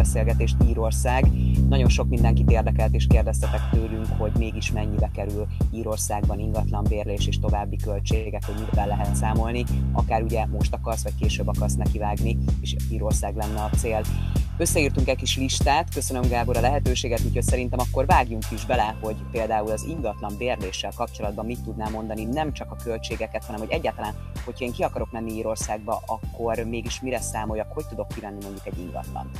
beszélgetést Írország. Nagyon sok mindenkit érdekelt, és kérdeztetek tőlünk, hogy mégis mennyibe kerül Írországban ingatlan bérlés és további költségek, hogy mivel lehet számolni, akár ugye most akarsz, vagy később akarsz nekivágni, és Írország lenne a cél. Összeírtunk egy kis listát, köszönöm Gábor a lehetőséget, úgyhogy szerintem akkor vágjunk is bele, hogy például az ingatlan bérléssel kapcsolatban mit tudnám mondani, nem csak a költségeket, hanem hogy egyáltalán, hogyha én ki akarok menni Írországba, akkor mégis mire számoljak, hogy tudok kivenni mondjuk egy ingatlant.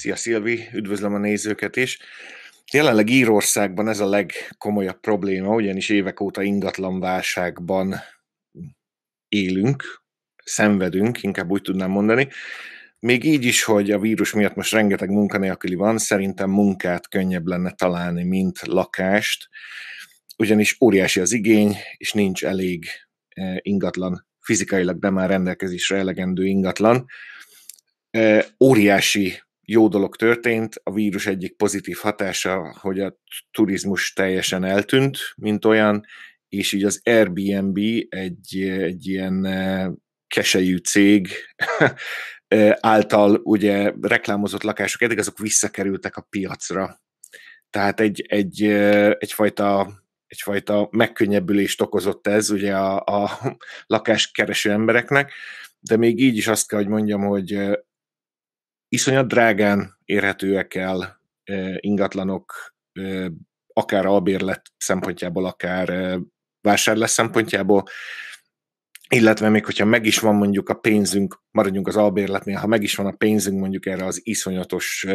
Szia Szilvi, üdvözlöm a nézőket is. Jelenleg Írországban ez a legkomolyabb probléma, ugyanis évek óta ingatlan válságban élünk, szenvedünk, inkább úgy tudnám mondani. Még így is, hogy a vírus miatt most rengeteg munkanélküli van, szerintem munkát könnyebb lenne találni, mint lakást, ugyanis óriási az igény, és nincs elég e, ingatlan, fizikailag de már rendelkezésre elegendő ingatlan. E, óriási jó dolog történt, a vírus egyik pozitív hatása, hogy a turizmus teljesen eltűnt, mint olyan, és így az Airbnb egy, egy ilyen e, keselyű cég e, által ugye reklámozott lakások eddig azok visszakerültek a piacra. Tehát egy, egy, e, egyfajta egyfajta megkönnyebbülést okozott ez ugye a, a lakáskereső embereknek, de még így is azt kell, hogy mondjam, hogy iszonyat drágán érhetőek el ingatlanok, akár albérlet szempontjából, akár vásárlás szempontjából, illetve még hogyha meg is van mondjuk a pénzünk, maradjunk az albérletnél, ha meg is van a pénzünk mondjuk erre az iszonyatos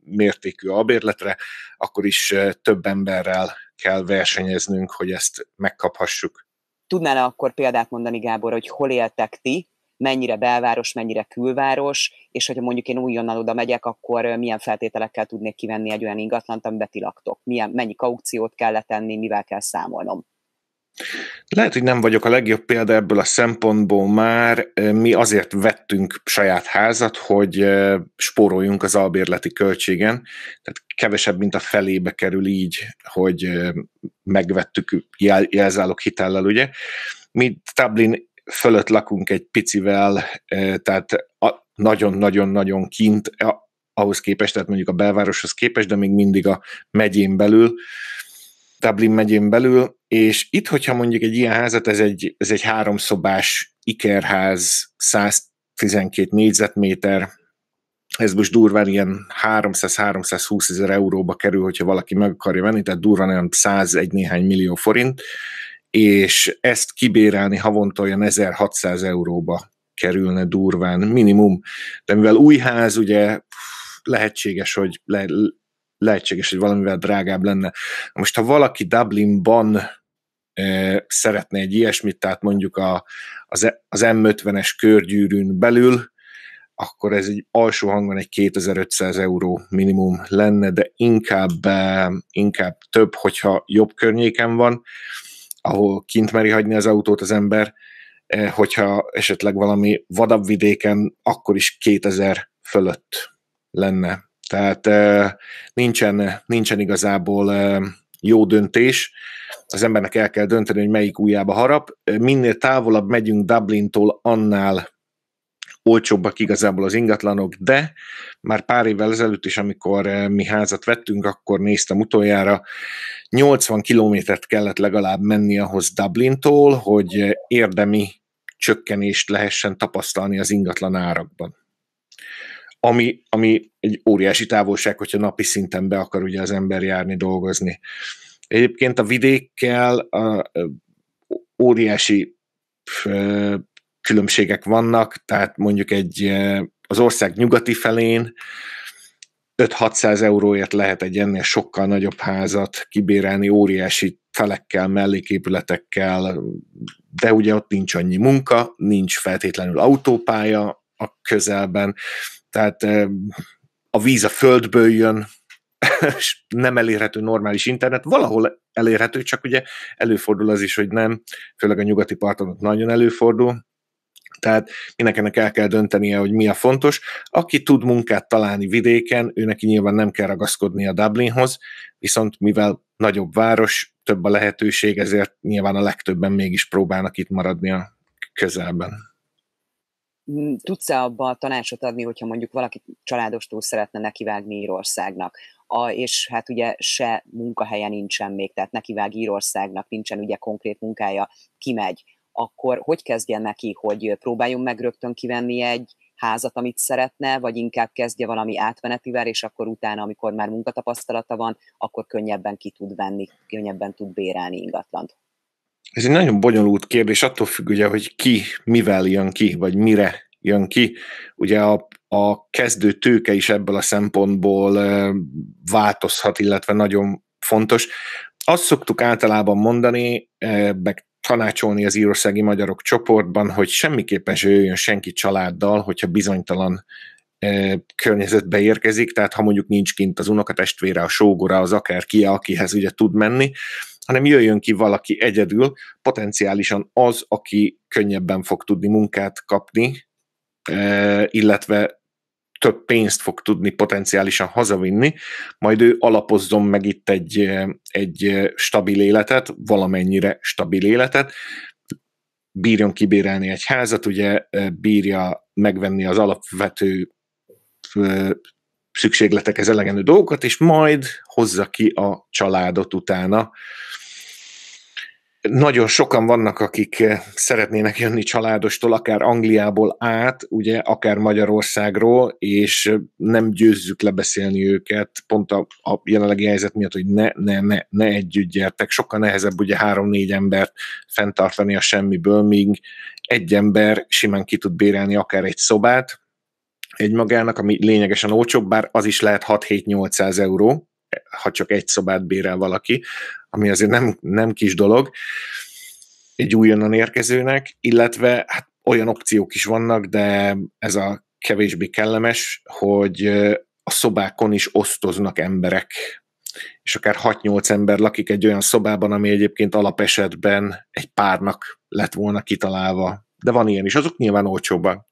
mértékű albérletre, akkor is több emberrel kell versenyeznünk, hogy ezt megkaphassuk. Tudnál akkor példát mondani, Gábor, hogy hol éltek ti, mennyire belváros, mennyire külváros, és hogyha mondjuk én újonnan oda megyek, akkor milyen feltételekkel tudnék kivenni egy olyan ingatlant, amiben ti laktok? Milyen, mennyi kaukciót kell letenni, mivel kell számolnom? Lehet, hogy nem vagyok a legjobb példa ebből a szempontból már. Mi azért vettünk saját házat, hogy spóroljunk az albérleti költségen. Tehát kevesebb, mint a felébe kerül így, hogy megvettük jel- jelzálog hitellel, ugye. Mi Dublin fölött lakunk egy picivel, tehát nagyon-nagyon-nagyon kint ahhoz képest, tehát mondjuk a belvároshoz képest, de még mindig a megyén belül, Dublin megyén belül, és itt, hogyha mondjuk egy ilyen házat, ez egy, ez egy háromszobás ikerház, 112 négyzetméter, ez most durván ilyen 300-320 ezer euróba kerül, hogyha valaki meg akarja venni, tehát durván olyan 101 néhány millió forint, és ezt kibérelni havonta olyan 1600 euróba kerülne durván, minimum. De mivel új ház, ugye lehetséges, hogy le, lehetséges, hogy valamivel drágább lenne. Most, ha valaki Dublinban e, szeretne egy ilyesmit, tehát mondjuk a, az, e, az M50-es körgyűrűn belül, akkor ez egy alsó hangon egy 2500 euró minimum lenne, de inkább, e, inkább több, hogyha jobb környéken van ahol kint meri hagyni az autót az ember, eh, hogyha esetleg valami vadabb vidéken, akkor is 2000 fölött lenne. Tehát eh, nincsen, nincsen igazából eh, jó döntés. Az embernek el kell dönteni, hogy melyik újjába harap. Minél távolabb megyünk Dublintól, annál olcsóbbak igazából az ingatlanok, de már pár évvel ezelőtt is, amikor eh, mi házat vettünk, akkor néztem utoljára, 80 kilométert kellett legalább menni ahhoz Dublintól, hogy eh, érdemi csökkenést lehessen tapasztalni az ingatlan árakban. Ami, ami egy óriási távolság, hogyha napi szinten be akar ugye az ember járni, dolgozni. Egyébként a vidékkel a, a, óriási különbségek vannak, tehát mondjuk egy eh, az ország nyugati felén 5-600 euróért lehet egy ennél sokkal nagyobb házat kibérelni óriási felekkel, melléképületekkel, de ugye ott nincs annyi munka, nincs feltétlenül autópálya a közelben, tehát eh, a víz a földből jön, és nem elérhető normális internet, valahol elérhető, csak ugye előfordul az is, hogy nem, főleg a nyugati parton ott nagyon előfordul, tehát mindenkinek el kell döntenie, hogy mi a fontos. Aki tud munkát találni vidéken, ő neki nyilván nem kell ragaszkodni a Dublinhoz, viszont mivel nagyobb város, több a lehetőség, ezért nyilván a legtöbben mégis próbálnak itt maradni a közelben. Tudsz-e abba tanácsot adni, hogyha mondjuk valaki családostól szeretne nekivágni Írországnak, a, és hát ugye se munkahelye nincsen még, tehát nekivág Írországnak, nincsen ugye konkrét munkája, kimegy, akkor hogy kezdjen neki, hogy próbáljon meg rögtön kivenni egy házat, amit szeretne, vagy inkább kezdje valami átmenetivel, és akkor utána, amikor már munkatapasztalata van, akkor könnyebben ki tud venni, könnyebben tud bérelni ingatlant. Ez egy nagyon bonyolult kérdés, attól függ ugye, hogy ki mivel jön ki, vagy mire jön ki. Ugye a, a kezdő tőke is ebből a szempontból változhat, illetve nagyon fontos. Azt szoktuk általában mondani, meg tanácsolni az írországi magyarok csoportban, hogy semmiképpen se jöjjön senki családdal, hogyha bizonytalan e, környezetbe érkezik, tehát ha mondjuk nincs kint az unokatestvére, a sógora, az akár ki, akihez ugye tud menni, hanem jöjjön ki valaki egyedül, potenciálisan az, aki könnyebben fog tudni munkát kapni, e, illetve több pénzt fog tudni potenciálisan hazavinni, majd ő alapozzon meg itt egy, egy stabil életet, valamennyire stabil életet, bírjon kibérelni egy házat, ugye bírja megvenni az alapvető szükségletekhez elegendő dolgokat, és majd hozza ki a családot utána nagyon sokan vannak, akik eh, szeretnének jönni családostól, akár Angliából át, ugye, akár Magyarországról, és eh, nem győzzük lebeszélni őket, pont a, a jelenlegi helyzet miatt, hogy ne, ne, ne, ne együtt gyertek. Sokkal nehezebb ugye három-négy embert fenntartani a semmiből, míg egy ember simán ki tud bérelni akár egy szobát, egy magának, ami lényegesen olcsóbb, bár az is lehet 6-7-800 euró, ha csak egy szobát bérel valaki, ami azért nem, nem kis dolog egy újonnan érkezőnek, illetve hát olyan opciók is vannak, de ez a kevésbé kellemes, hogy a szobákon is osztoznak emberek, és akár 6-8 ember lakik egy olyan szobában, ami egyébként alapesetben egy párnak lett volna kitalálva. De van ilyen is, azok nyilván olcsóbbak.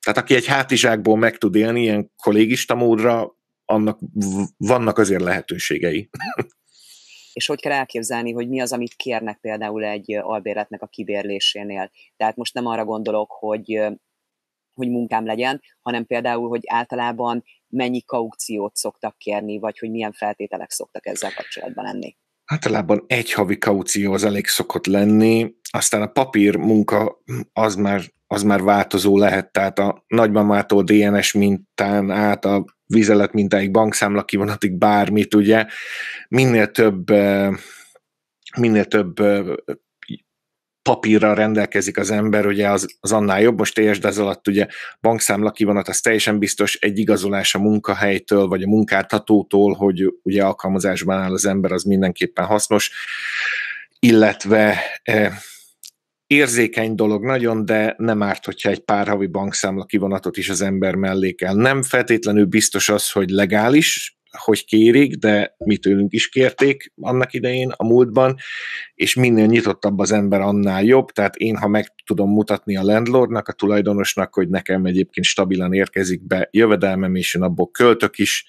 Tehát aki egy hátizsákból meg tud élni ilyen kollégista módra, annak vannak azért lehetőségei. és hogy kell elképzelni, hogy mi az, amit kérnek például egy albérletnek a kibérlésénél. Tehát most nem arra gondolok, hogy, hogy munkám legyen, hanem például, hogy általában mennyi kaukciót szoktak kérni, vagy hogy milyen feltételek szoktak ezzel kapcsolatban lenni. Általában egy havi kaució az elég szokott lenni, aztán a papír munka az már, az már változó lehet, tehát a nagymamától DNS mintán át a vizelet mintáig, bankszámla kivonatig, bármit, ugye, minél több minél több papírra rendelkezik az ember, ugye az, az annál jobb, most értsd ez alatt ugye bankszámla kivonat, az teljesen biztos egy igazolás a munkahelytől, vagy a munkáltatótól, hogy ugye alkalmazásban áll az ember, az mindenképpen hasznos, illetve eh, érzékeny dolog nagyon, de nem árt, hogyha egy pár havi bankszámla kivonatot is az ember mellé kell. Nem feltétlenül biztos az, hogy legális, hogy kérik, de mi tőlünk is kérték annak idején a múltban, és minél nyitottabb az ember, annál jobb, tehát én, ha meg tudom mutatni a landlordnak, a tulajdonosnak, hogy nekem egyébként stabilan érkezik be jövedelmem, és én abból költök is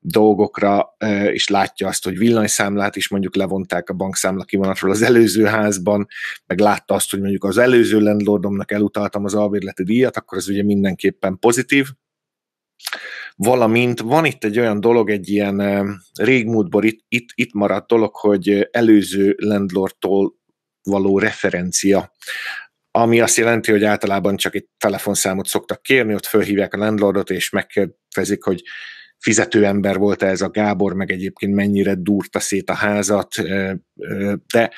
dolgokra, e, és látja azt, hogy villanyszámlát is mondjuk levonták a bankszámla kivonatról az előző házban, meg látta azt, hogy mondjuk az előző landlordomnak elutaltam az alvérleti díjat, akkor ez ugye mindenképpen pozitív valamint van itt egy olyan dolog, egy ilyen régmúltból itt, itt, itt maradt dolog, hogy előző landlordtól való referencia ami azt jelenti, hogy általában csak egy telefonszámot szoktak kérni, ott fölhívják a landlordot, és megkérdezik, hogy fizető ember volt ez a Gábor, meg egyébként mennyire durta szét a házat, de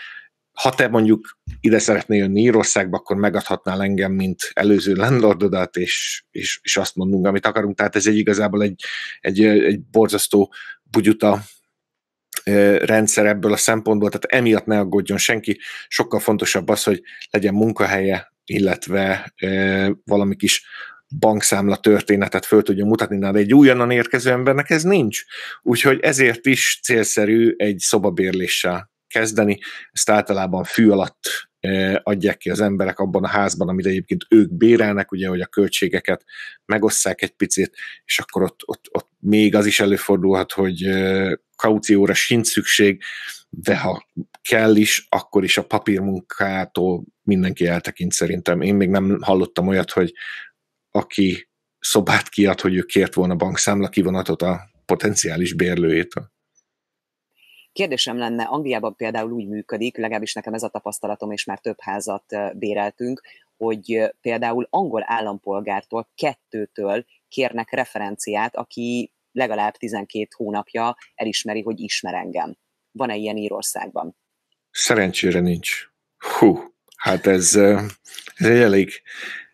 ha te mondjuk ide szeretnél jönni Írországba, akkor megadhatnál engem, mint előző landlordodat, és, és, és azt mondunk, amit akarunk. Tehát ez egy igazából egy, egy, egy borzasztó bugyuta rendszer ebből a szempontból, tehát emiatt ne aggódjon senki, sokkal fontosabb az, hogy legyen munkahelye, illetve e, valami kis bankszámla történetet föl tudjon mutatni, de egy újonnan érkező embernek ez nincs. Úgyhogy ezért is célszerű egy szobabérléssel kezdeni, ezt általában fű alatt adják ki az emberek abban a házban, amit egyébként ők bérelnek, ugye, hogy a költségeket megosszák egy picit, és akkor ott, ott, ott még az is előfordulhat, hogy kaucióra sincs szükség, de ha kell is, akkor is a papírmunkától mindenki eltekint szerintem. Én még nem hallottam olyat, hogy aki szobát kiad, hogy ő kért volna bankszámla kivonatot a potenciális bérlőjétől. Kérdésem lenne, Angliában például úgy működik, legalábbis nekem ez a tapasztalatom, és már több házat béreltünk, hogy például angol állampolgártól kettőtől kérnek referenciát, aki legalább 12 hónapja elismeri, hogy ismer engem. Van-e ilyen Írországban? Szerencsére nincs. Hú, hát ez, ez egy elég,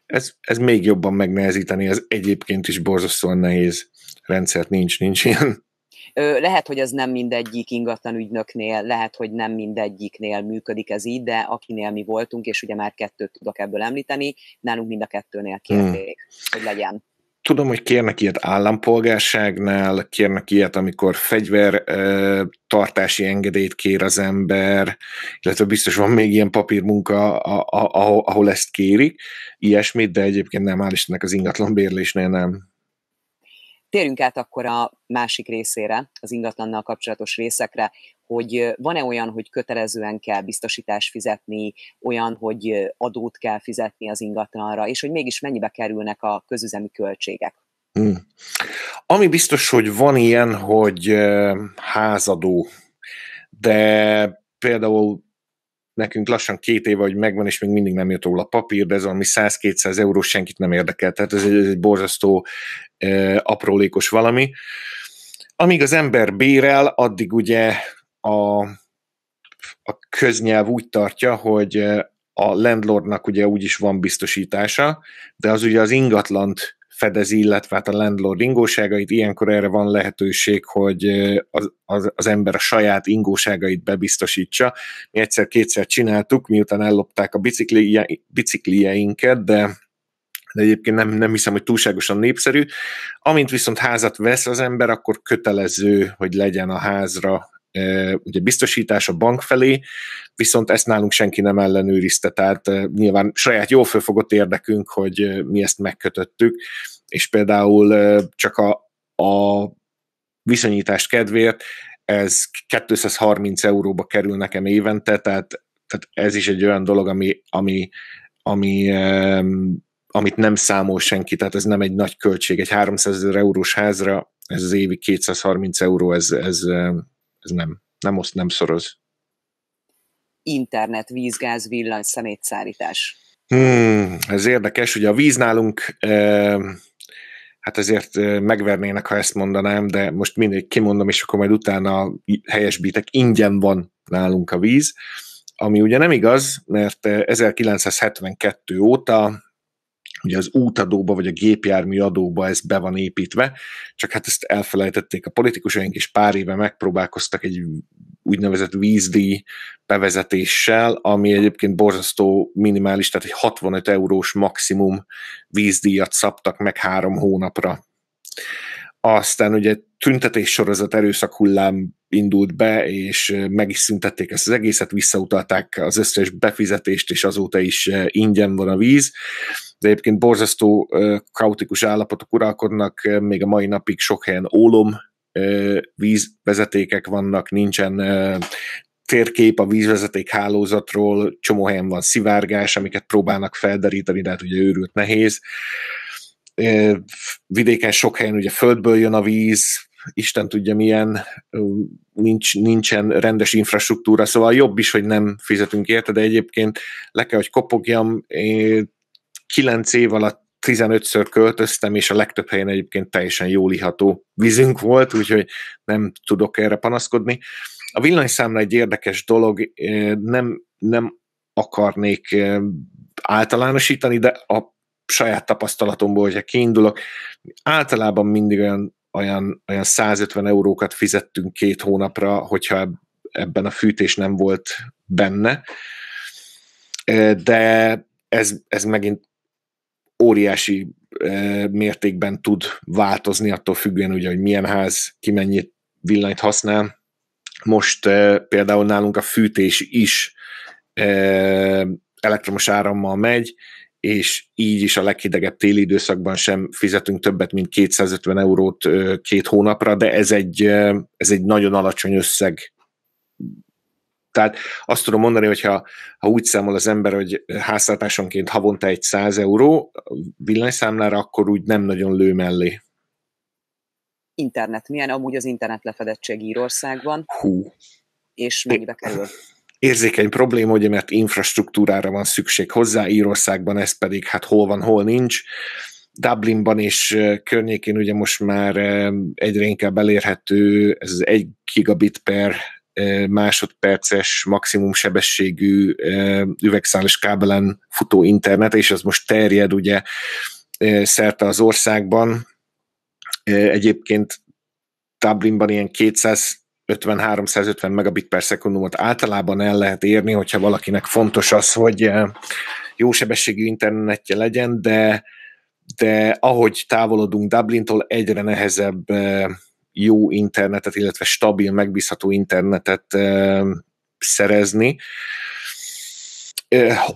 ez, ez még jobban megnehezíteni, az egyébként is borzasztóan nehéz rendszert nincs, nincs ilyen lehet, hogy ez nem mindegyik ügynöknél, lehet, hogy nem mindegyiknél működik ez így, de akinél mi voltunk, és ugye már kettőt tudok ebből említeni, nálunk mind a kettőnél kérték, hmm. hogy legyen tudom, hogy kérnek ilyet állampolgárságnál, kérnek ilyet, amikor fegyver tartási engedélyt kér az ember, illetve biztos van még ilyen papírmunka, ahol, ezt kérik, ilyesmit, de egyébként nem, hál' Istennek az bérlésnél nem. Térjünk át akkor a másik részére, az ingatlannal kapcsolatos részekre, hogy van-e olyan, hogy kötelezően kell biztosítást fizetni, olyan, hogy adót kell fizetni az ingatlanra, és hogy mégis mennyibe kerülnek a közüzemi költségek? Hmm. Ami biztos, hogy van ilyen, hogy házadó, de például nekünk lassan két éve, hogy megvan, és még mindig nem jött róla papír, de ez valami 100-200 euró senkit nem érdekel, tehát ez egy, ez egy borzasztó e, aprólékos valami. Amíg az ember bérel, addig ugye a, a köznyelv úgy tartja, hogy e, a landlordnak ugye úgyis van biztosítása, de az ugye az ingatlant fedezi, illetve hát a landlord ingóságait, ilyenkor erre van lehetőség, hogy az, az, az ember a saját ingóságait bebiztosítsa. Mi egyszer-kétszer csináltuk, miután ellopták a bicikli, de de egyébként nem, nem hiszem, hogy túlságosan népszerű. Amint viszont házat vesz az ember, akkor kötelező, hogy legyen a házra ugye biztosítás a bank felé, viszont ezt nálunk senki nem ellenőrizte, tehát nyilván saját jól fölfogott érdekünk, hogy mi ezt megkötöttük, és például csak a, a viszonyítás kedvéért ez 230 euróba kerül nekem évente, tehát, tehát ez is egy olyan dolog, ami, ami, ami amit nem számol senki, tehát ez nem egy nagy költség. Egy 300 ezer eurós házra ez az évi 230 euró, ez, ez ez nem, nem oszt, nem szoroz. Internet, vízgáz villany, szemétszállítás. Hmm, ez érdekes, ugye a víz nálunk eh, hát ezért megvernének, ha ezt mondanám, de most mindig kimondom, és akkor majd utána helyesbítek, ingyen van nálunk a víz, ami ugye nem igaz, mert 1972 óta ugye az útadóba vagy a gépjármű adóba ez be van építve, csak hát ezt elfelejtették a politikusaink, és pár éve megpróbálkoztak egy úgynevezett vízdíj bevezetéssel, ami egyébként borzasztó minimális, tehát egy 65 eurós maximum vízdíjat szabtak meg három hónapra. Aztán ugye tüntetéssorozat hullám indult be, és meg is szüntették ezt az egészet, visszautalták az összes befizetést, és azóta is ingyen van a víz. De egyébként borzasztó kaotikus állapotok uralkodnak, még a mai napig sok helyen ólom vízvezetékek vannak, nincsen térkép a vízvezeték hálózatról, csomó helyen van szivárgás, amiket próbálnak felderíteni, de hát ugye őrült nehéz. Vidéken sok helyen ugye földből jön a víz, Isten tudja milyen, nincs, nincsen rendes infrastruktúra, szóval jobb is, hogy nem fizetünk érte, de egyébként le kell, hogy kopogjam, kilenc év alatt 15-ször költöztem, és a legtöbb helyen egyébként teljesen jól iható vízünk volt, úgyhogy nem tudok erre panaszkodni. A villanyszámla egy érdekes dolog, nem, nem akarnék általánosítani, de a saját tapasztalatomból, hogyha kiindulok, általában mindig olyan olyan, olyan 150 eurókat fizettünk két hónapra, hogyha ebben a fűtés nem volt benne, de ez, ez megint óriási mértékben tud változni, attól függően, ugye, hogy milyen ház, ki mennyit villanyt használ. Most például nálunk a fűtés is elektromos árammal megy, és így is a leghidegebb téli időszakban sem fizetünk többet, mint 250 eurót két hónapra, de ez egy, ez egy nagyon alacsony összeg. Tehát azt tudom mondani, hogy ha, ha úgy számol az ember, hogy háztartásonként havonta egy 100 euró villanyszámlára, akkor úgy nem nagyon lő mellé. Internet. Milyen amúgy az internet lefedettség Írországban? Hú. És mennyibe kerül? érzékeny probléma, ugye, mert infrastruktúrára van szükség hozzá, Írországban ez pedig hát hol van, hol nincs. Dublinban és környékén ugye most már egyre inkább elérhető ez az 1 gigabit per másodperces maximum sebességű üvegszálas kábelen futó internet, és az most terjed ugye szerte az országban. Egyébként Dublinban ilyen 200 50-350 megabit per szekundumot általában el lehet érni, hogyha valakinek fontos az, hogy eh, jó sebességű internetje legyen, de, de ahogy távolodunk Dublintól, egyre nehezebb eh, jó internetet, illetve stabil, megbízható internetet eh, szerezni.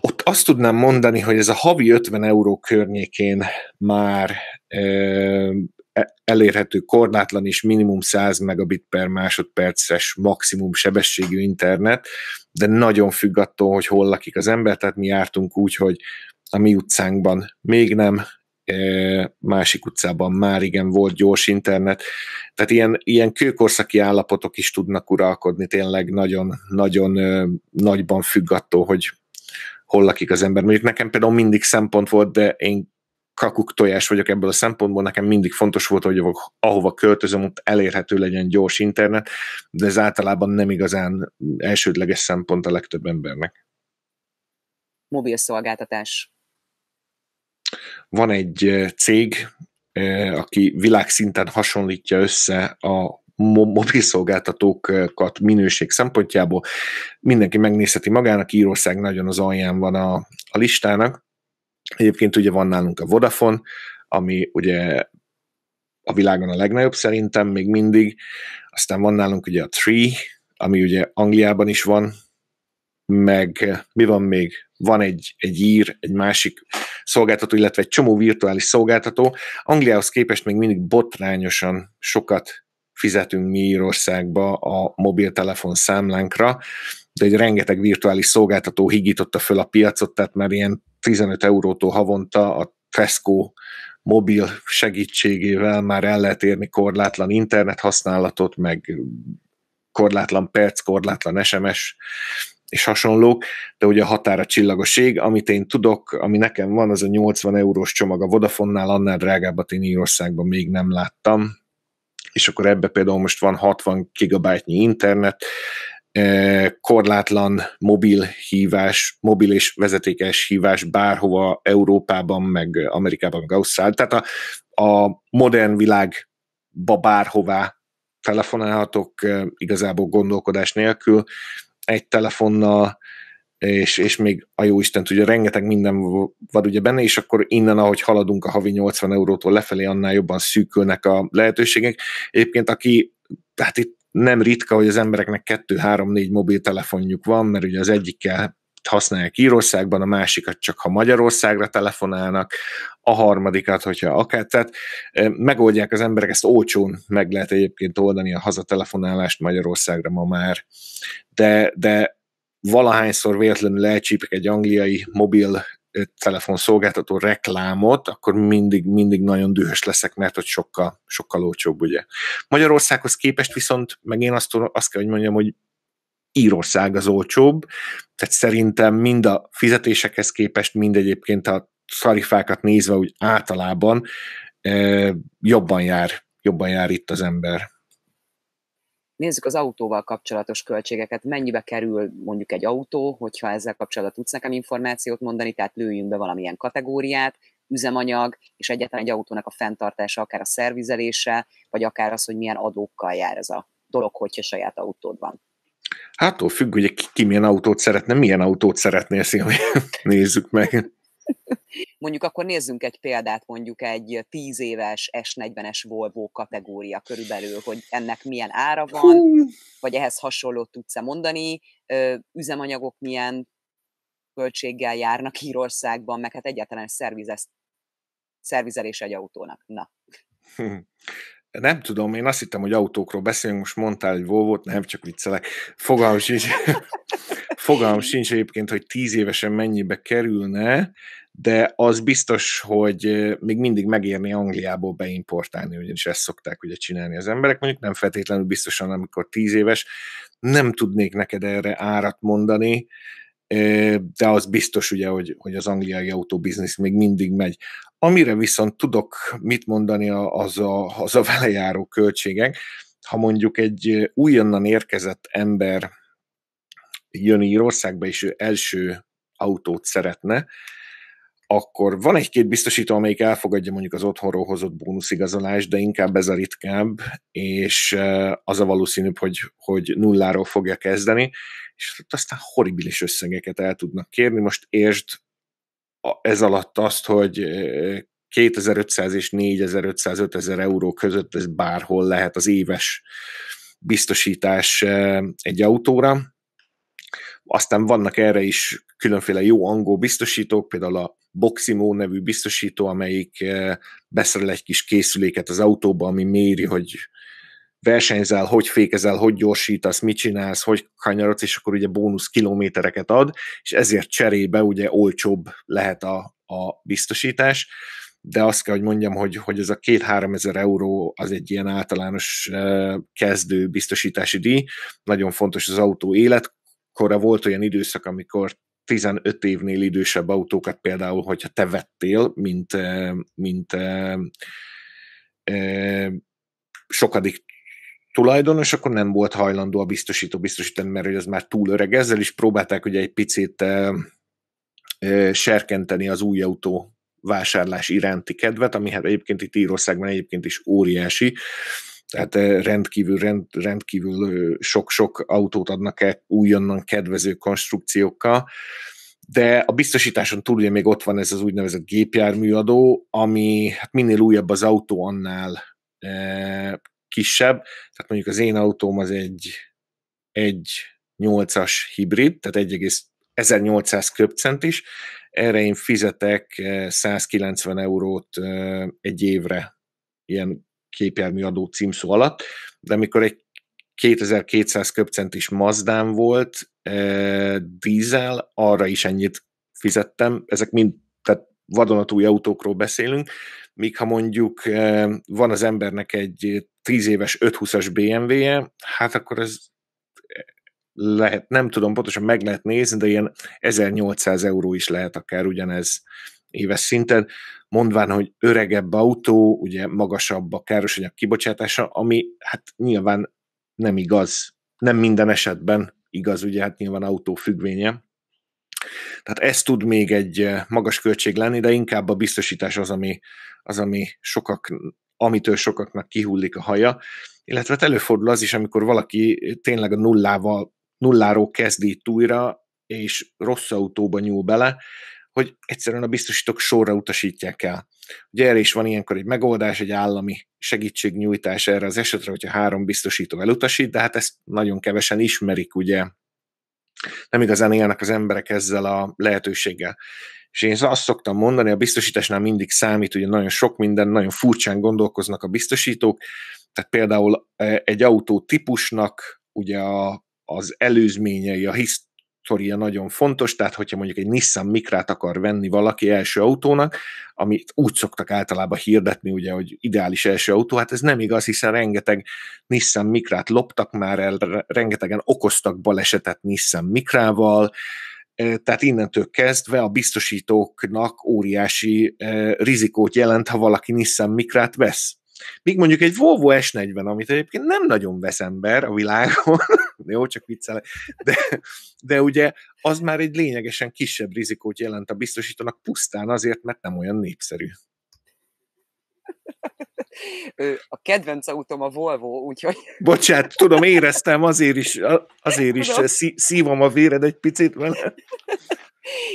Ott azt tudnám mondani, hogy ez a havi 50 euró környékén már E- elérhető korlátlan és minimum 100 megabit per másodperces maximum sebességű internet, de nagyon függ attól, hogy hol lakik az ember, tehát mi jártunk úgy, hogy a mi utcánkban még nem, e, másik utcában már igen volt gyors internet, tehát ilyen, ilyen kőkorszaki állapotok is tudnak uralkodni, tényleg nagyon, nagyon nagyban függ attól, hogy hol lakik az ember. Mondjuk nekem például mindig szempont volt, de én kakuk tojás vagyok ebből a szempontból, nekem mindig fontos volt, hogy ahova költözöm, ott elérhető legyen gyors internet, de ez általában nem igazán elsődleges szempont a legtöbb embernek. Mobil szolgáltatás. Van egy eh, cég, eh, aki világszinten hasonlítja össze a mobil szolgáltatókat minőség szempontjából. Mindenki megnézheti magának, Írország nagyon az alján van a, a listának, Egyébként ugye van nálunk a Vodafone, ami ugye a világon a legnagyobb szerintem még mindig. Aztán van nálunk ugye a Tree, ami ugye Angliában is van, meg mi van még? Van egy, egy ír, egy másik szolgáltató, illetve egy csomó virtuális szolgáltató. Angliához képest még mindig botrányosan sokat fizetünk mi Írországba a mobiltelefon számlánkra, de egy rengeteg virtuális szolgáltató higította föl a piacot, tehát már ilyen 15 eurótól havonta a Tesco mobil segítségével már el lehet érni korlátlan internet használatot, meg korlátlan perc, korlátlan SMS és hasonlók, de ugye a határa csillagoség, amit én tudok, ami nekem van, az a 80 eurós csomag a Vodafonnál, annál drágábbat én Írországban még nem láttam, és akkor ebbe például most van 60 gigabájtnyi internet, E, korlátlan mobil hívás, mobil és vezetékes hívás bárhova Európában, meg Amerikában, meg Ausztrál. Tehát a, a modern világba bárhová telefonálhatok e, igazából gondolkodás nélkül, egy telefonnal, és, és még a jó Isten tudja, rengeteg minden van ugye benne, és akkor innen, ahogy haladunk a havi 80 eurótól lefelé, annál jobban szűkülnek a lehetőségek. Egyébként, aki, hát itt nem ritka, hogy az embereknek kettő, három, négy mobiltelefonjuk van, mert ugye az egyikkel használják Írországban, a másikat csak ha Magyarországra telefonálnak, a harmadikat, hogyha akár, tehát megoldják az emberek, ezt olcsón meg lehet egyébként oldani a hazatelefonálást Magyarországra ma már, de, de valahányszor véletlenül elcsípek egy angliai mobil telefonszolgáltató reklámot, akkor mindig, mindig nagyon dühös leszek, mert hogy sokkal, sokkal olcsóbb, ugye. Magyarországhoz képest viszont, meg én azt, azt kell, hogy mondjam, hogy Írország az olcsóbb, tehát szerintem mind a fizetésekhez képest, mind egyébként a tarifákat nézve úgy általában eh, jobban jár, jobban jár itt az ember nézzük az autóval kapcsolatos költségeket, mennyibe kerül mondjuk egy autó, hogyha ezzel kapcsolatban tudsz nekem információt mondani, tehát lőjünk be valamilyen kategóriát, üzemanyag, és egyetlen egy autónak a fenntartása, akár a szervizelése, vagy akár az, hogy milyen adókkal jár ez a dolog, hogyha saját autód van. Hát, függ, hogy ki milyen autót szeretne, milyen autót szeretnél, szín, nézzük meg. Mondjuk akkor nézzünk egy példát, mondjuk egy 10 éves S40-es Volvo kategória körülbelül, hogy ennek milyen ára van, vagy ehhez hasonlót tudsz-e mondani, üzemanyagok milyen költséggel járnak Írországban, meg hát egyáltalán szervizelés egy autónak. Na. nem tudom, én azt hittem, hogy autókról beszélünk, most mondtál hogy volvo nem, csak viccelek. Fogalm sincs, fogalm sincs egyébként, hogy tíz évesen mennyibe kerülne, de az biztos, hogy még mindig megérni Angliából beimportálni, ugyanis ezt szokták ugye csinálni az emberek, mondjuk nem feltétlenül biztosan, amikor tíz éves, nem tudnék neked erre árat mondani, de az biztos ugye, hogy, hogy az angliai autóbiznisz még mindig megy. Amire viszont tudok mit mondani az a, az a velejáró költségek, ha mondjuk egy újonnan érkezett ember jön Írországba, és ő első autót szeretne, akkor van egy-két biztosító, amelyik elfogadja mondjuk az otthonról hozott bónuszigazolást, de inkább ez a ritkább, és az a valószínűbb, hogy, hogy nulláról fogja kezdeni, és aztán horribilis összegeket el tudnak kérni. Most értsd ez alatt azt, hogy 2500 és 4500, euró között ez bárhol lehet az éves biztosítás egy autóra, aztán vannak erre is különféle jó angol biztosítók, például a Boximo nevű biztosító, amelyik eh, beszerel egy kis készüléket az autóba, ami méri, hogy versenyzel, hogy fékezel, hogy gyorsítasz, mit csinálsz, hogy kanyarodsz, és akkor ugye bónusz kilométereket ad, és ezért cserébe ugye olcsóbb lehet a, a biztosítás, de azt kell, hogy mondjam, hogy, hogy ez a két-három ezer euró az egy ilyen általános eh, kezdő biztosítási díj, nagyon fontos az autó élet, akkor volt olyan időszak, amikor 15 évnél idősebb autókat például, hogyha te vettél, mint, mint e, e, sokadik tulajdonos, akkor nem volt hajlandó a biztosító biztosítani, mert hogy az már túl öreg. Ezzel is próbálták ugye egy picit e, e, serkenteni az új autó vásárlás iránti kedvet, ami hát egyébként itt Írországban egyébként is óriási. Tehát eh, rendkívül, rend, rendkívül sok-sok autót adnak el újonnan kedvező konstrukciókkal, de a biztosításon túl ugye még ott van ez az úgynevezett gépjárműadó, ami hát minél újabb az autó, annál e, kisebb. Tehát mondjuk az én autóm az egy, egy 8-as hibrid, tehát 1800 köpcent is, erre én fizetek 190 eh, eurót egy évre, ilyen képjárműadó címszó alatt, de amikor egy 2200 köbcentis Mazdám volt, e, dízel, arra is ennyit fizettem, ezek mind tehát vadonatúj autókról beszélünk, míg ha mondjuk e, van az embernek egy 10 éves 520-as BMW-je, hát akkor ez lehet, nem tudom pontosan, meg lehet nézni, de ilyen 1800 euró is lehet akár ugyanez éves szinten, mondván, hogy öregebb autó, ugye magasabb a károsanyag kibocsátása, ami hát nyilván nem igaz, nem minden esetben igaz, ugye hát nyilván autó függvénye. Tehát ez tud még egy eh, magas költség lenni, de inkább a biztosítás az, ami, az, ami sokak, amitől sokaknak kihullik a haja, illetve hát előfordul az is, amikor valaki tényleg a nullával, nulláról kezdít újra, és rossz autóba nyúl bele, hogy egyszerűen a biztosítók sorra utasítják el. Ugye erre is van ilyenkor egy megoldás, egy állami segítségnyújtás erre az esetre, hogyha három biztosító elutasít, de hát ezt nagyon kevesen ismerik, ugye nem igazán élnek az emberek ezzel a lehetőséggel. És én azt szoktam mondani, a biztosításnál mindig számít, ugye nagyon sok minden, nagyon furcsán gondolkoznak a biztosítók, tehát például e, egy autó típusnak ugye a, az előzményei, a, hiszt, sztoria nagyon fontos, tehát hogyha mondjuk egy Nissan Mikrát akar venni valaki első autónak, amit úgy szoktak általában hirdetni, ugye, hogy ideális első autó, hát ez nem igaz, hiszen rengeteg Nissan Mikrát loptak már el, rengetegen okoztak balesetet Nissan Mikrával, tehát innentől kezdve a biztosítóknak óriási rizikót jelent, ha valaki Nissan Mikrát vesz Míg mondjuk egy Volvo S40, amit egyébként nem nagyon vesz ember a világon, jó, csak viccelek, de, de ugye az már egy lényegesen kisebb rizikót jelent a biztosítónak pusztán azért, mert nem olyan népszerű. A kedvenc autóm a Volvo, úgyhogy... Bocsát, tudom, éreztem, azért is, azért is eh, szívom a véred egy picit vele.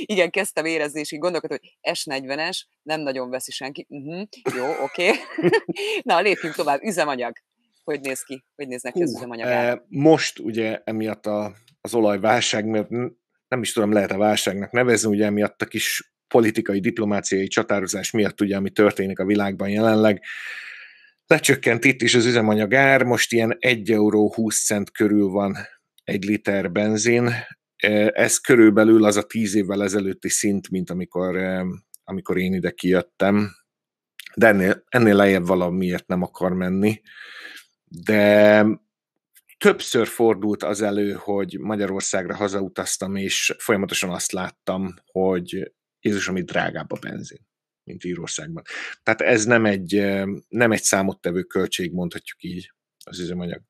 Igen, kezdtem érezni, és így gondolkodtam, hogy S40-es, nem nagyon veszi senki. Uh-huh, jó, oké. Okay. Na, lépjünk tovább. Üzemanyag. Hogy néz ki? Hogy néznek ki az üzemanyag? Eh, most ugye emiatt a, az olajválság, mert nem is tudom, lehet a válságnak nevezni, ugye emiatt a kis politikai, diplomáciai csatározás miatt, ugye, ami történik a világban jelenleg, lecsökkent itt is az üzemanyag ár, most ilyen 1 euró 20 cent körül van egy liter benzin, ez körülbelül az a tíz évvel ezelőtti szint, mint amikor, amikor én ide kijöttem, de ennél, ennél lejjebb valamiért nem akar menni. De többször fordult az elő, hogy Magyarországra hazautaztam, és folyamatosan azt láttam, hogy Jézus, ami drágább a benzin, mint Írországban. Tehát ez nem egy, nem egy számottevő költség, mondhatjuk így, az üzemanyag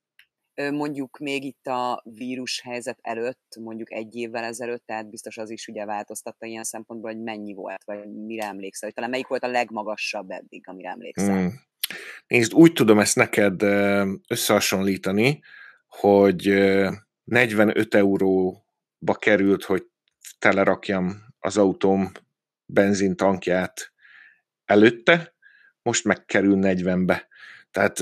mondjuk még itt a vírus helyzet előtt, mondjuk egy évvel ezelőtt, tehát biztos az is ugye változtatta ilyen szempontból, hogy mennyi volt, vagy mire emlékszel, hogy talán melyik volt a legmagasabb eddig, amire emlékszel. Hmm. Nézd, úgy tudom ezt neked összehasonlítani, hogy 45 euróba került, hogy telerakjam az autóm benzintankját előtte, most megkerül 40-be. Tehát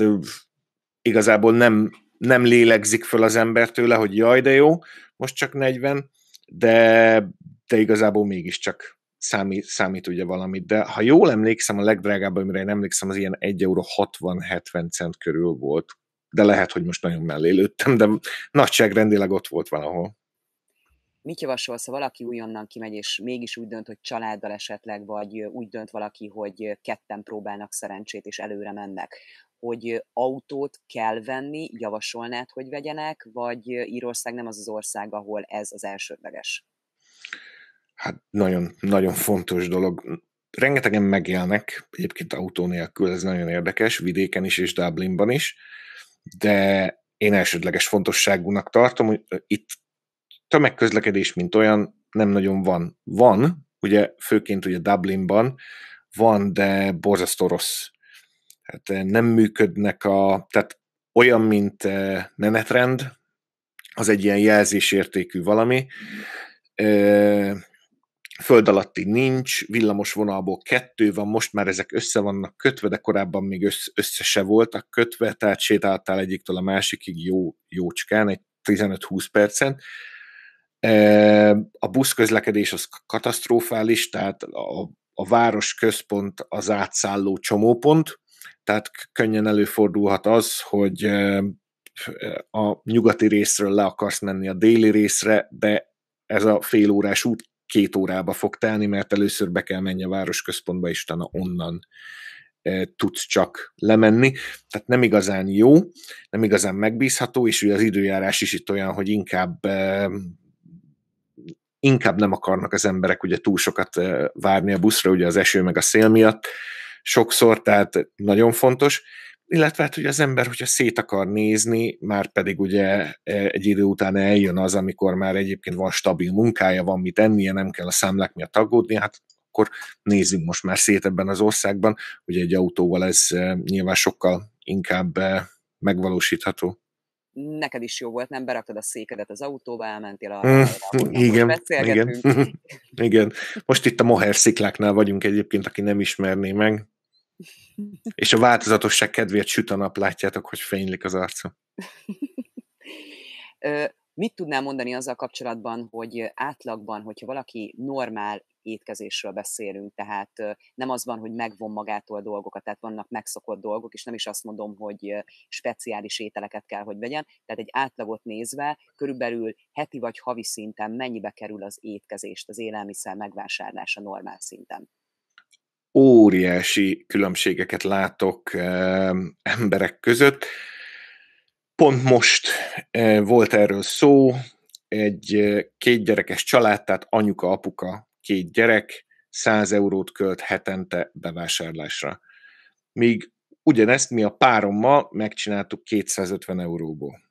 igazából nem nem lélegzik föl az ember tőle, hogy jaj, de jó, most csak 40, de, de igazából mégiscsak számít, számít ugye valamit. De ha jól emlékszem, a legdrágább, amire én emlékszem, az ilyen 1 euró 60-70 cent körül volt. De lehet, hogy most nagyon mellé lőttem, de nagyságrendileg ott volt valahol. Mit javasolsz, ha valaki újonnan kimegy, és mégis úgy dönt, hogy családdal esetleg, vagy úgy dönt valaki, hogy ketten próbálnak szerencsét, és előre mennek? hogy autót kell venni, javasolnád, hogy vegyenek, vagy Írország nem az az ország, ahol ez az elsődleges? Hát nagyon, nagyon fontos dolog. Rengetegen megélnek, egyébként autó nélkül, ez nagyon érdekes, vidéken is és Dublinban is, de én elsődleges fontosságúnak tartom, hogy itt tömegközlekedés, mint olyan, nem nagyon van. Van, ugye főként ugye Dublinban van, de borzasztó rossz hát eh, nem működnek a, tehát olyan, mint eh, menetrend, az egy ilyen jelzésértékű valami, eh, föld alatti nincs, villamos vonalból kettő van, most már ezek össze vannak kötve, de korábban még össze se voltak kötve, tehát sétáltál egyiktől a másikig jó, jócskán, egy 15-20 percen. A buszközlekedés az katasztrofális, tehát a, a város központ az átszálló csomópont, tehát könnyen előfordulhat az, hogy a nyugati részről le akarsz menni a déli részre, de ez a fél órás út két órába fog telni, mert először be kell menni a városközpontba, és utána onnan tudsz csak lemenni, tehát nem igazán jó, nem igazán megbízható, és ugye az időjárás is itt olyan, hogy inkább inkább nem akarnak az emberek ugye túl sokat várni a buszra, ugye az eső meg a szél miatt, sokszor, tehát nagyon fontos, illetve hát, hogy az ember, hogyha szét akar nézni, már pedig ugye e, egy idő után eljön az, amikor már egyébként van stabil munkája, van mit ennie, nem kell a számlák miatt aggódni, hát akkor nézzünk most már szét ebben az országban, hogy egy autóval ez e, nyilván sokkal inkább e, megvalósítható neked is jó volt, nem beraktad a székedet az autóba, elmentél a... mm, igen, Igen. igen, most itt a Moher szikláknál vagyunk egyébként, aki nem ismerné meg. És a változatosság kedvéért süt a nap, látjátok, hogy fénylik az arcom. Mit tudnál mondani azzal kapcsolatban, hogy átlagban, hogyha valaki normál étkezésről beszélünk, tehát nem az van, hogy megvon magától dolgokat, tehát vannak megszokott dolgok, és nem is azt mondom, hogy speciális ételeket kell, hogy vegyen, tehát egy átlagot nézve körülbelül heti vagy havi szinten mennyibe kerül az étkezést, az élelmiszer megvásárlása normál szinten? óriási különbségeket látok emberek között. Pont most volt erről szó, egy eh, kétgyerekes család, tehát anyuka, apuka, két gyerek, 100 eurót költ hetente bevásárlásra. Míg ugyanezt mi a párommal megcsináltuk 250 euróból.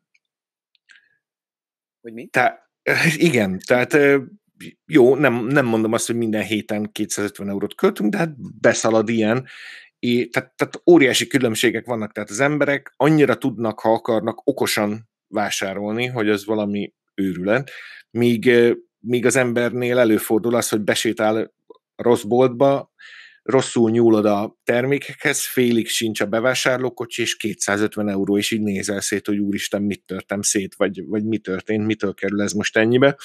Hogy mi? Te, igen, tehát eh, jó, nem, nem mondom azt, hogy minden héten 250 eurót költünk, de hát beszalad ilyen, É, tehát, tehát óriási különbségek vannak, tehát az emberek annyira tudnak, ha akarnak, okosan vásárolni, hogy az valami őrület, míg, míg az embernél előfordul az, hogy besétál rossz boltba, rosszul nyúlod a termékekhez, félig sincs a bevásárlókocsi, és 250 euró, és így nézel szét, hogy úristen, mit törtem szét, vagy, vagy mi történt, mitől kerül ez most ennyibe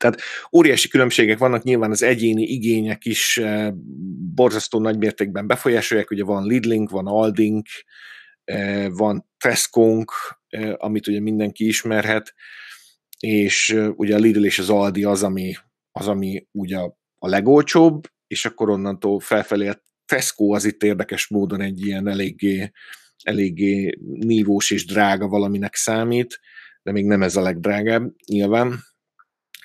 tehát óriási különbségek vannak, nyilván az egyéni igények is eh, borzasztó nagy mértékben befolyásolják, ugye van Lidlink, van Aldink, eh, van Tesco-nk, eh, amit ugye mindenki ismerhet, és ugye a Lidl és az Aldi az, ami, az, ami ugye a legolcsóbb, és akkor onnantól felfelé a Tesco az itt érdekes módon egy ilyen eléggé, eléggé nívós és drága valaminek számít, de még nem ez a legdrágább, nyilván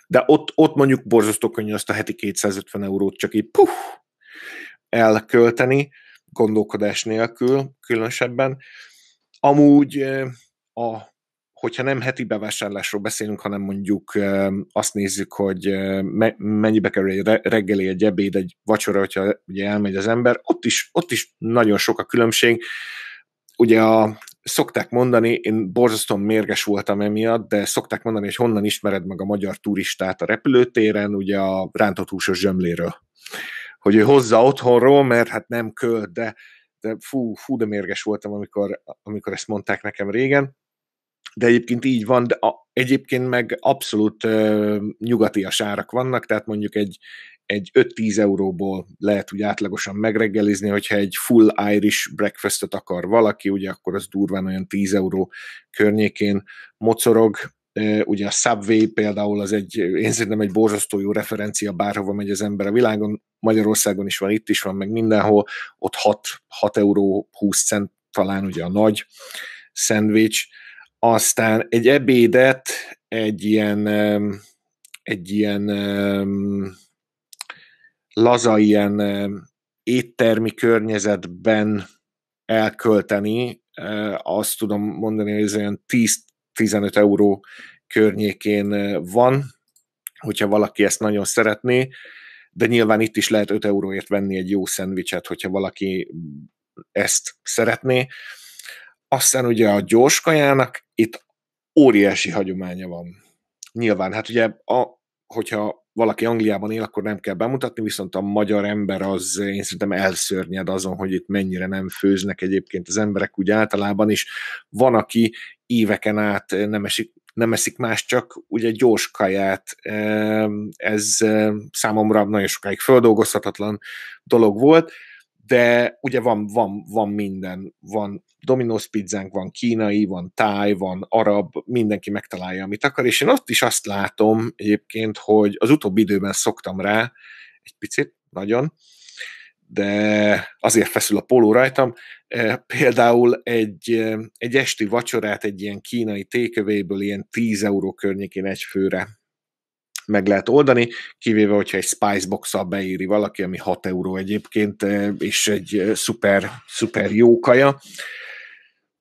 de ott, ott mondjuk borzasztó könnyű azt a heti 250 eurót csak így puff, elkölteni, gondolkodás nélkül különösebben. Amúgy, a, hogyha nem heti bevásárlásról beszélünk, hanem mondjuk azt nézzük, hogy mennyibe kerül egy reggeli, egy ebéd, egy vacsora, hogyha ugye elmegy az ember, ott is, ott is nagyon sok a különbség. Ugye a szokták mondani, én borzasztóan mérges voltam emiatt, de szokták mondani, hogy honnan ismered meg a magyar turistát a repülőtéren, ugye a rántott húsos zsömléről. Hogy ő hozza otthonról, mert hát nem költ, de, de fú, fú, de mérges voltam, amikor, amikor ezt mondták nekem régen. De egyébként így van, de a, egyébként meg abszolút ö, nyugatias árak vannak, tehát mondjuk egy, egy 5-10 euróból lehet úgy átlagosan megreggelizni, hogyha egy full Irish breakfastot akar valaki, ugye akkor az durván olyan 10 euró környékén mocorog, ugye a Subway például az egy, én szerintem egy borzasztó jó referencia, bárhova megy az ember a világon, Magyarországon is van, itt is van, meg mindenhol, ott 6, 6 euró 20 cent talán ugye a nagy szendvics, aztán egy ebédet, egy ilyen, egy ilyen laza ilyen éttermi környezetben elkölteni, azt tudom mondani, hogy ez olyan 10-15 euró környékén van, hogyha valaki ezt nagyon szeretné, de nyilván itt is lehet 5 euróért venni egy jó szendvicset, hogyha valaki ezt szeretné. Aztán ugye a gyorskajának itt óriási hagyománya van. Nyilván, hát ugye, a, hogyha valaki Angliában él, akkor nem kell bemutatni, viszont a magyar ember az én szerintem elszörnyed azon, hogy itt mennyire nem főznek egyébként az emberek úgy általában is. Van, aki éveken át nem esik nem eszik más, csak ugye gyors kaját. Ez számomra nagyon sokáig földolgozhatatlan dolog volt de ugye van, van, van minden, van Domino's pizzánk, van kínai, van táj, van arab, mindenki megtalálja, amit akar, és én ott is azt látom egyébként, hogy az utóbbi időben szoktam rá, egy picit, nagyon, de azért feszül a póló rajtam. E, például egy, e, egy esti vacsorát egy ilyen kínai tékövéből ilyen 10 euró környékén egy főre meg lehet oldani, kivéve, hogyha egy spicebox box beíri valaki, ami 6 euró egyébként, eh, és egy eh, szuper, szuper jó kaja.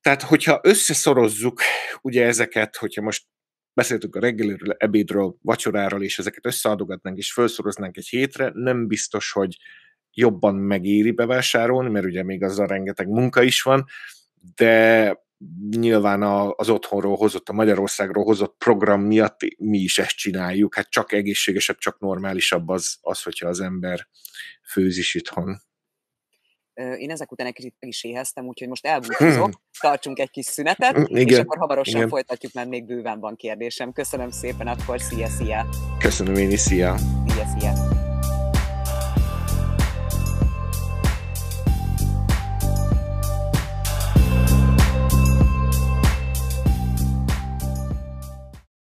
Tehát, hogyha összeszorozzuk ugye ezeket, hogyha most beszéltünk a reggeliről, ebédről, vacsoráról, és ezeket összeadogatnánk és felszoroznánk egy hétre, nem biztos, hogy jobban megéri bevásárolni, mert ugye még azzal rengeteg munka is van, de nyilván a, az otthonról hozott, a Magyarországról hozott program miatt mi is ezt csináljuk. Hát csak egészségesebb, csak normálisabb az, az hogyha az ember főz is itthon. Én ezek után egy kicsit is éheztem, úgyhogy most elbúcsúzok, hmm. tartsunk egy kis szünetet, hm, Igen. és akkor hamarosan Igen. folytatjuk, mert még bőven van kérdésem. Köszönöm szépen, akkor szia, szia! Köszönöm én is, szia! Szia, szia!